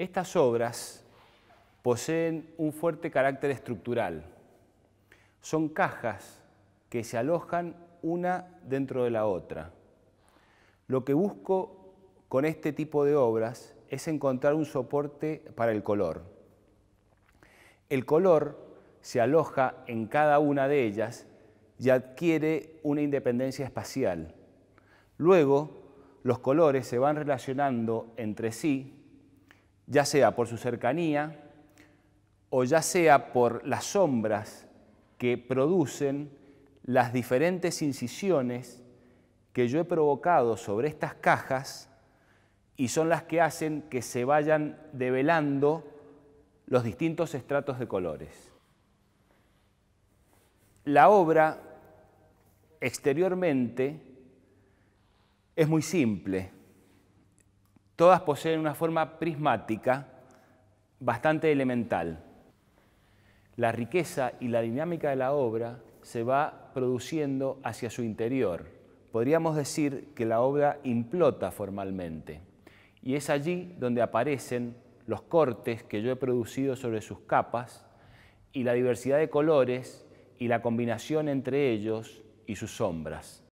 Estas obras poseen un fuerte carácter estructural. Son cajas que se alojan una dentro de la otra. Lo que busco con este tipo de obras es encontrar un soporte para el color. El color se aloja en cada una de ellas y adquiere una independencia espacial. Luego, los colores se van relacionando entre sí ya sea por su cercanía o ya sea por las sombras que producen las diferentes incisiones que yo he provocado sobre estas cajas y son las que hacen que se vayan develando los distintos estratos de colores. La obra exteriormente es muy simple, Todas poseen una forma prismática bastante elemental. La riqueza y la dinámica de la obra se va produciendo hacia su interior. Podríamos decir que la obra implota formalmente y es allí donde aparecen los cortes que yo he producido sobre sus capas y la diversidad de colores y la combinación entre ellos y sus sombras.